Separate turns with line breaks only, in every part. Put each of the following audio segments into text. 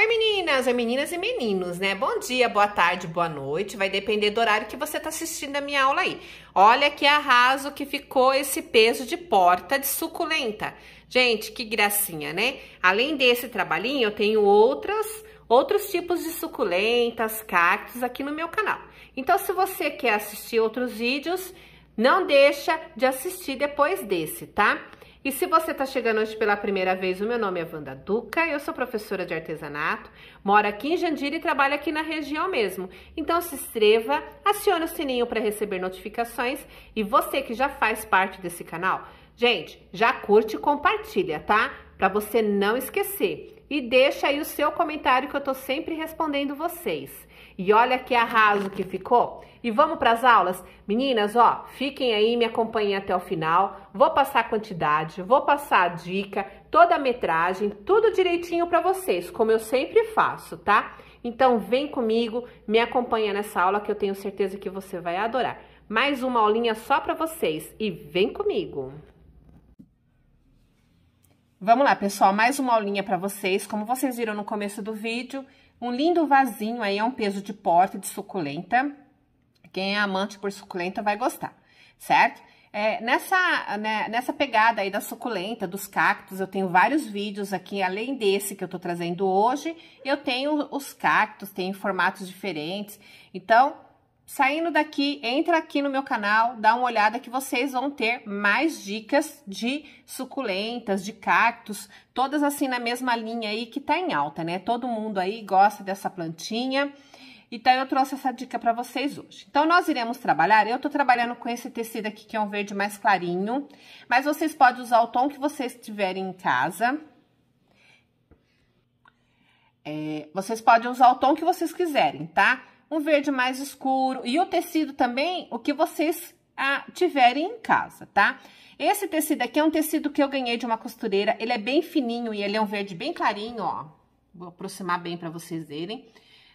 Oi meninas, oi meninas e meninos, né? Bom dia, boa tarde, boa noite, vai depender do horário que você tá assistindo a minha aula aí. Olha que arraso que ficou esse peso de porta de suculenta. Gente, que gracinha, né? Além desse trabalhinho, eu tenho outras, outros tipos de suculentas, cactos aqui no meu canal. Então, se você quer assistir outros vídeos, não deixa de assistir depois desse, tá? Tá? E se você está chegando hoje pela primeira vez, o meu nome é Wanda Duca, eu sou professora de artesanato, moro aqui em Jandira e trabalho aqui na região mesmo. Então se inscreva, acione o sininho para receber notificações e você que já faz parte desse canal, gente, já curte e compartilha, tá? Para você não esquecer. E deixa aí o seu comentário que eu estou sempre respondendo vocês. E olha que arraso que ficou. E vamos para as aulas? Meninas, ó, fiquem aí, me acompanhem até o final. Vou passar a quantidade, vou passar a dica, toda a metragem, tudo direitinho para vocês, como eu sempre faço, tá? Então vem comigo, me acompanha nessa aula que eu tenho certeza que você vai adorar. Mais uma aulinha só para vocês e vem comigo. Vamos lá, pessoal, mais uma aulinha para vocês. Como vocês viram no começo do vídeo, um lindo vasinho aí é um peso de porta de suculenta. Quem é amante por suculenta vai gostar, certo? É, nessa, né, nessa pegada aí da suculenta, dos cactos, eu tenho vários vídeos aqui, além desse que eu tô trazendo hoje, eu tenho os cactos, tem formatos diferentes. Então, Saindo daqui, entra aqui no meu canal, dá uma olhada que vocês vão ter mais dicas de suculentas, de cactos, todas assim na mesma linha aí que tá em alta, né? Todo mundo aí gosta dessa plantinha. Então, eu trouxe essa dica para vocês hoje. Então, nós iremos trabalhar, eu tô trabalhando com esse tecido aqui, que é um verde mais clarinho, mas vocês podem usar o tom que vocês tiverem em casa, é, vocês podem usar o tom que vocês quiserem, tá? um verde mais escuro e o tecido também, o que vocês ah, tiverem em casa, tá? Esse tecido aqui é um tecido que eu ganhei de uma costureira, ele é bem fininho e ele é um verde bem clarinho, ó. Vou aproximar bem para vocês verem,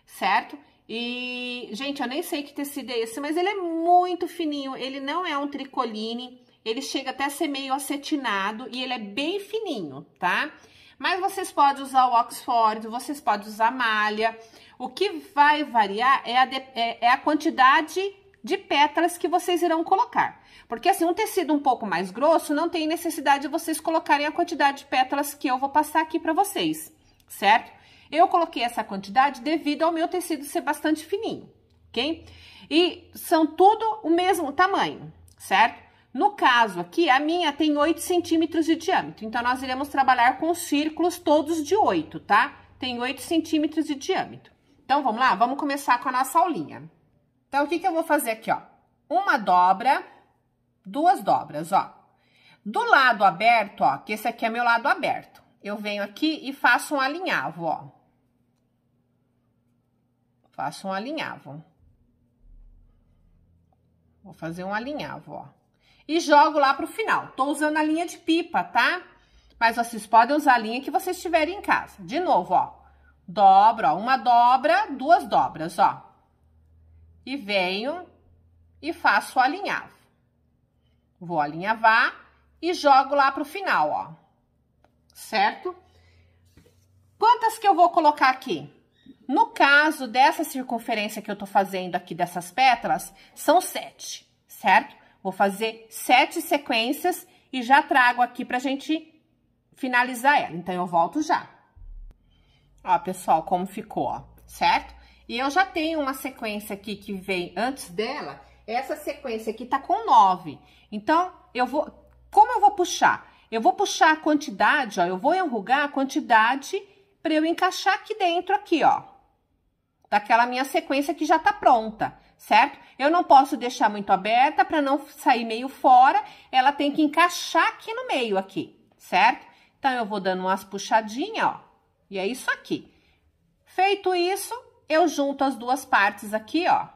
certo? E, gente, eu nem sei que tecido é esse, mas ele é muito fininho, ele não é um tricoline, ele chega até a ser meio acetinado e ele é bem fininho, tá? Mas vocês podem usar o Oxford, vocês podem usar malha, o que vai variar é a, de, é, é a quantidade de pétalas que vocês irão colocar. Porque assim, um tecido um pouco mais grosso, não tem necessidade de vocês colocarem a quantidade de pétalas que eu vou passar aqui para vocês, certo? Eu coloquei essa quantidade devido ao meu tecido ser bastante fininho, ok? E são tudo o mesmo tamanho, certo? No caso aqui, a minha tem 8 centímetros de diâmetro, então nós iremos trabalhar com círculos todos de 8, tá? Tem 8 centímetros de diâmetro. Então, vamos lá? Vamos começar com a nossa aulinha. Então, o que que eu vou fazer aqui, ó? Uma dobra, duas dobras, ó. Do lado aberto, ó, que esse aqui é meu lado aberto. Eu venho aqui e faço um alinhavo, ó. Faço um alinhavo. Vou fazer um alinhavo, ó. E jogo lá pro final. Tô usando a linha de pipa, tá? Mas vocês podem usar a linha que vocês tiverem em casa. De novo, ó. Dobro, ó, uma dobra, duas dobras, ó. E venho e faço o alinhavo. Vou alinhavar e jogo lá pro final, ó. Certo? Quantas que eu vou colocar aqui? No caso dessa circunferência que eu tô fazendo aqui dessas pétalas, são sete, certo? Vou fazer sete sequências e já trago aqui pra gente finalizar ela. Então, eu volto já. Ó, pessoal, como ficou, ó, certo? E eu já tenho uma sequência aqui que vem antes dela, essa sequência aqui tá com nove Então, eu vou... Como eu vou puxar? Eu vou puxar a quantidade, ó, eu vou enrugar a quantidade para eu encaixar aqui dentro, aqui, ó. Daquela minha sequência que já tá pronta, certo? Eu não posso deixar muito aberta para não sair meio fora, ela tem que encaixar aqui no meio, aqui, certo? Então, eu vou dando umas puxadinhas, ó. E é isso aqui. Feito isso, eu junto as duas partes aqui, ó.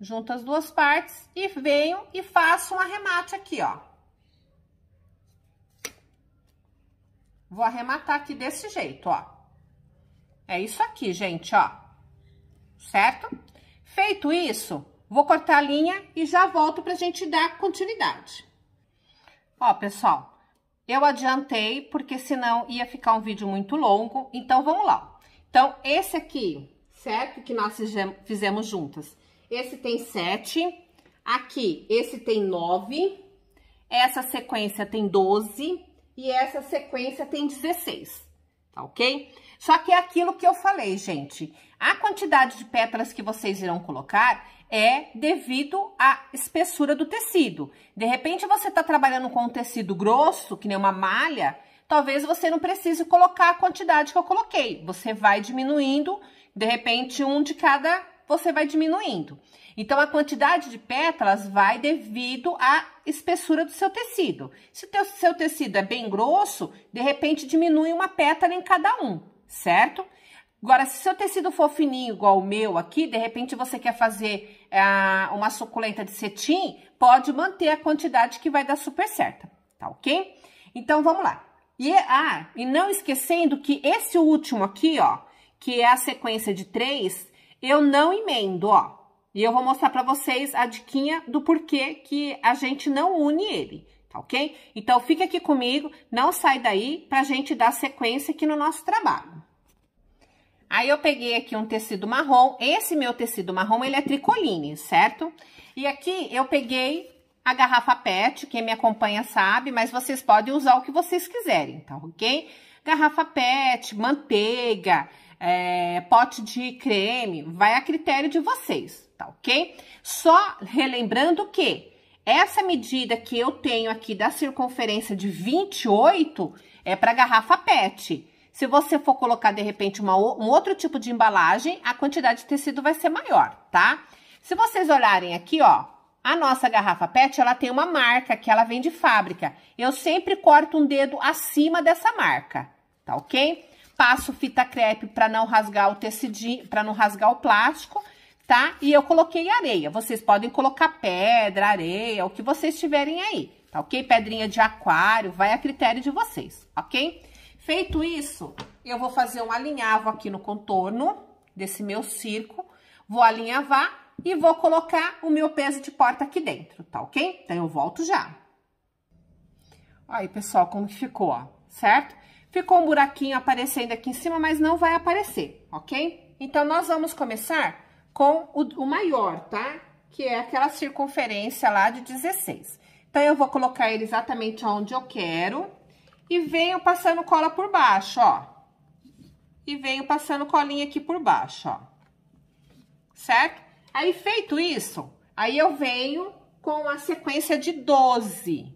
Junto as duas partes e venho e faço um arremate aqui, ó. Vou arrematar aqui desse jeito, ó. É isso aqui, gente, ó. Certo? Feito isso, vou cortar a linha e já volto pra gente dar continuidade. Ó, pessoal, eu adiantei porque senão ia ficar um vídeo muito longo, então vamos lá. Então, esse aqui, certo? Que nós fizemos juntas. Esse tem sete, aqui esse tem nove, essa sequência tem doze e essa sequência tem dezesseis tá ok? Só que é aquilo que eu falei, gente. A quantidade de pétalas que vocês irão colocar é devido à espessura do tecido. De repente, você está trabalhando com um tecido grosso, que nem uma malha, talvez você não precise colocar a quantidade que eu coloquei. Você vai diminuindo, de repente, um de cada, você vai diminuindo. Então, a quantidade de pétalas vai devido à espessura do seu tecido. Se o seu tecido é bem grosso, de repente diminui uma pétala em cada um, certo? Agora, se seu tecido for fininho, igual o meu aqui, de repente você quer fazer é, uma suculenta de cetim, pode manter a quantidade que vai dar super certa, tá ok? Então, vamos lá. E, ah, e não esquecendo que esse último aqui, ó, que é a sequência de três, eu não emendo, ó. E eu vou mostrar para vocês a diquinha do porquê que a gente não une ele, tá ok? Então, fica aqui comigo, não sai daí pra gente dar sequência aqui no nosso trabalho. Aí, eu peguei aqui um tecido marrom, esse meu tecido marrom, ele é tricoline, certo? E aqui, eu peguei a garrafa PET, quem me acompanha sabe, mas vocês podem usar o que vocês quiserem, tá ok? Garrafa PET, manteiga, é, pote de creme, vai a critério de vocês tá ok? Só relembrando que essa medida que eu tenho aqui da circunferência de 28 é para garrafa PET. Se você for colocar, de repente, uma, um outro tipo de embalagem, a quantidade de tecido vai ser maior, tá? Se vocês olharem aqui, ó, a nossa garrafa PET, ela tem uma marca que ela vem de fábrica. Eu sempre corto um dedo acima dessa marca, tá ok? Passo fita crepe para não rasgar o tecidinho, para não rasgar o plástico tá? E eu coloquei areia. Vocês podem colocar pedra, areia, o que vocês tiverem aí, tá ok? Pedrinha de aquário, vai a critério de vocês, ok? Feito isso, eu vou fazer um alinhavo aqui no contorno desse meu circo, vou alinhavar e vou colocar o meu peso de porta aqui dentro, tá ok? Então, eu volto já. Aí, pessoal, como que ficou, ó, certo? Ficou um buraquinho aparecendo aqui em cima, mas não vai aparecer, ok? Então, nós vamos começar com o, o maior, tá? Que é aquela circunferência lá de 16. Então, eu vou colocar ele exatamente onde eu quero e venho passando cola por baixo, ó. E venho passando colinha aqui por baixo, ó. Certo? Aí, feito isso, aí eu venho com a sequência de 12.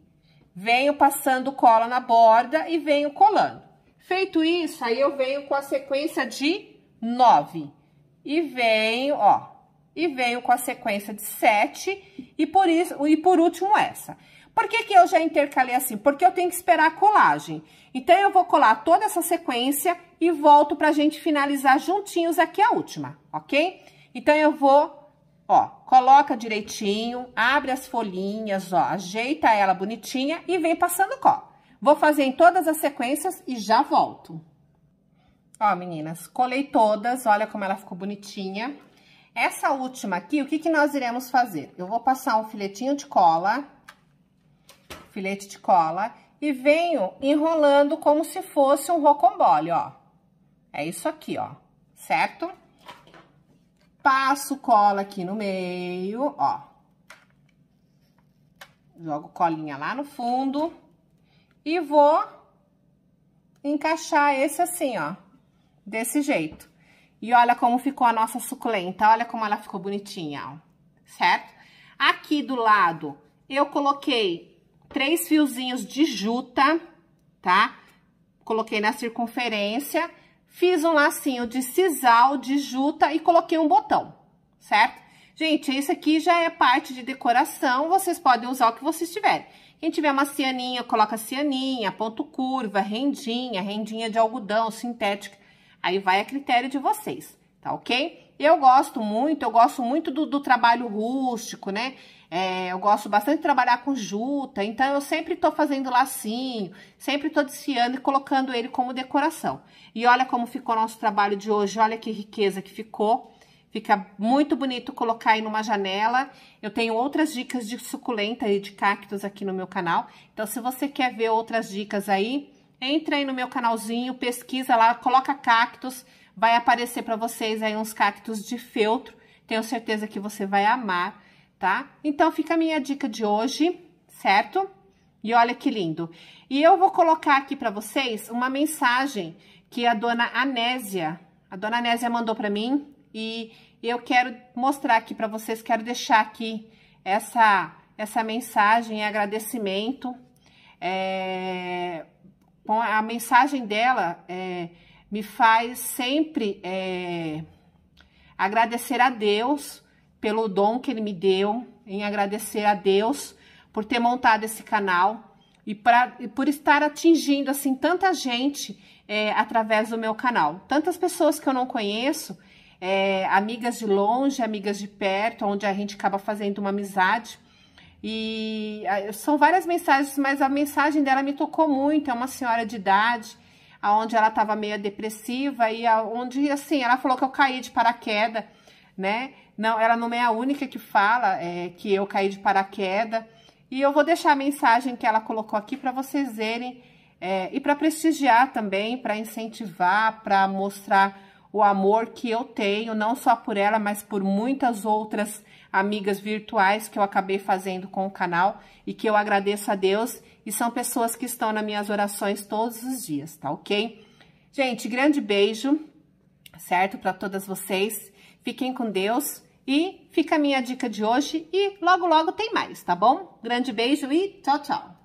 Venho passando cola na borda e venho colando. Feito isso, aí eu venho com a sequência de 9 e venho, ó, e venho com a sequência de sete, e por isso, e por último essa. Por que que eu já intercalei assim? Porque eu tenho que esperar a colagem. Então, eu vou colar toda essa sequência e volto pra gente finalizar juntinhos aqui a última, ok? Então, eu vou, ó, coloca direitinho, abre as folhinhas, ó, ajeita ela bonitinha e vem passando cola. Vou fazer em todas as sequências e já volto. Ó, meninas, colei todas, olha como ela ficou bonitinha. Essa última aqui, o que que nós iremos fazer? Eu vou passar um filetinho de cola, filete de cola, e venho enrolando como se fosse um rocambole, ó. É isso aqui, ó, certo? Passo cola aqui no meio, ó. Jogo colinha lá no fundo e vou encaixar esse assim, ó desse jeito. E olha como ficou a nossa suculenta, olha como ela ficou bonitinha, ó, certo? Aqui do lado, eu coloquei três fiozinhos de juta, tá? Coloquei na circunferência, fiz um lacinho de sisal, de juta e coloquei um botão, certo? Gente, isso aqui já é parte de decoração, vocês podem usar o que vocês tiverem. Quem tiver uma cianinha, coloca cianinha, ponto curva, rendinha, rendinha de algodão, sintética. Aí vai a critério de vocês, tá ok? Eu gosto muito, eu gosto muito do, do trabalho rústico, né? É, eu gosto bastante de trabalhar com juta, então eu sempre tô fazendo lacinho, sempre tô desfiando e colocando ele como decoração. E olha como ficou o nosso trabalho de hoje, olha que riqueza que ficou. Fica muito bonito colocar aí numa janela. Eu tenho outras dicas de suculenta e de cactos aqui no meu canal. Então, se você quer ver outras dicas aí, entra aí no meu canalzinho, pesquisa lá, coloca cactos, vai aparecer para vocês aí uns cactos de feltro, tenho certeza que você vai amar, tá? Então, fica a minha dica de hoje, certo? E olha que lindo. E eu vou colocar aqui para vocês uma mensagem que a dona Anésia, a dona Anésia mandou para mim e eu quero mostrar aqui para vocês, quero deixar aqui essa essa mensagem e agradecimento é, então, a mensagem dela é, me faz sempre é, agradecer a Deus pelo dom que Ele me deu, em agradecer a Deus por ter montado esse canal e, pra, e por estar atingindo assim tanta gente é, através do meu canal, tantas pessoas que eu não conheço. É, amigas de longe, amigas de perto, onde a gente acaba fazendo uma amizade e ah, são várias mensagens, mas a mensagem dela me tocou muito. É uma senhora de idade, aonde ela estava meio depressiva e aonde assim, ela falou que eu caí de paraquedas, né? Não, ela não é a única que fala é, que eu caí de paraquedas. E eu vou deixar a mensagem que ela colocou aqui para vocês verem é, e para prestigiar também, para incentivar, para mostrar o amor que eu tenho, não só por ela, mas por muitas outras amigas virtuais que eu acabei fazendo com o canal e que eu agradeço a Deus e são pessoas que estão nas minhas orações todos os dias, tá ok? Gente, grande beijo, certo? Para todas vocês. Fiquem com Deus e fica a minha dica de hoje e logo, logo tem mais, tá bom? Grande beijo e tchau, tchau!